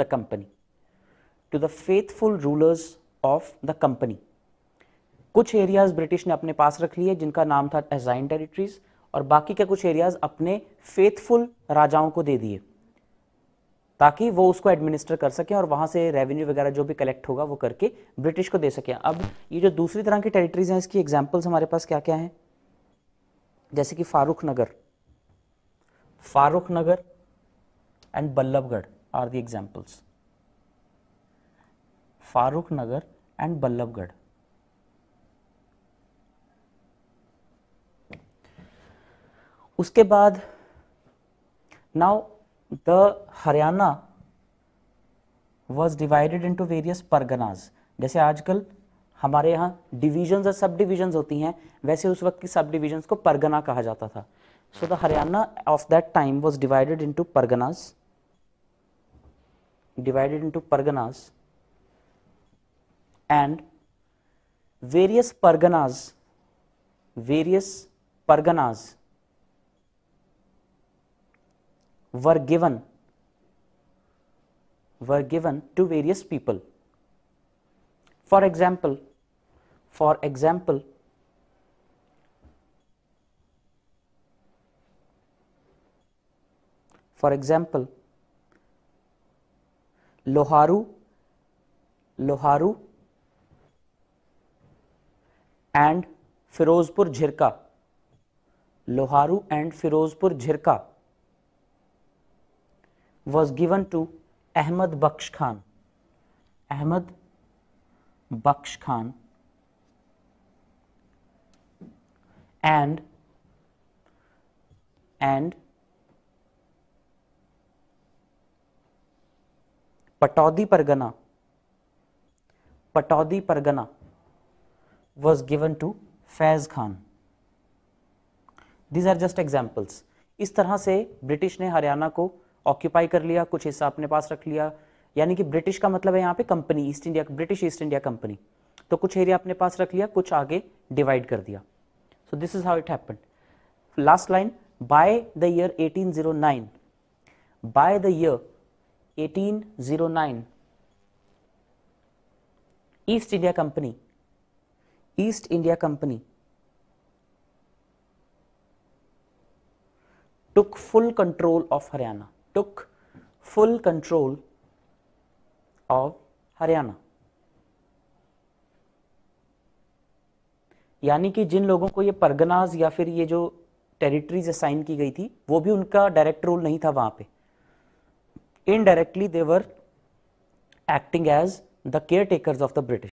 the company to the faithful rulers of the company कुछ areas British ने अपने पास रख लिए जिनका नाम था एजाइन टेरिटरीज और बाकी के कुछ एरियाज अपने फेथफुल राजाओं को दे दिए ताकि वो उसको एडमिनिस्टर कर सकें और वहां से रेवेन्यू वगैरह जो भी कलेक्ट होगा वो करके ब्रिटिश को दे सकें अब ये जो दूसरी तरह की टेरिटरीज हैं इसकी एग्जाम्पल्स हमारे पास क्या क्या हैं जैसे कि Farrukh Nagar Farrukh Nagar and Ballabhgarh are the examples Farooq Nagar and Ballabgarh. uske baad now the Haryana was divided into various parganas jaise aajkal हमारे यहाँ डिविजन्स और सब डिविजन्स होती हैं वैसे उस वक्त की सब डिविजन्स को परगना कहा जाता था so the Haryana of that time was divided into parganas divided into parganas and various parganas various parganas were given were given to various people for example for example for example Loharu Loharu and Firozpur Jhirka Loharu and Firozpur Jhirka was given to Ahmad Bakhsh Khan Ahmad Bakhsh Khan and and Pataudi pargana Pataudi pargana was given to Faiz Khan these are just examples इस तरह से British ने हरियाणा को occupy कर लिया कुछ हिस्सा अपने पास रख लिया यानी कि ब्रिटिश का मतलब है यहाँ पे company East India British East India company तो कुछ एरिया अपने पास रख लिया कुछ आगे डिवाइड कर दिया so this is how it happen last line by the year 1809 by the year 1809 East India company East India company took full control of Haryana took full control of Haryana यानी कि जिन लोगों को ये परगनाज या फिर ये जो टेरिटरीज असाइन की गई थी वो भी उनका डायरेक्ट रोल नहीं था वहां पे indirectly they were acting as the caretakers of the British.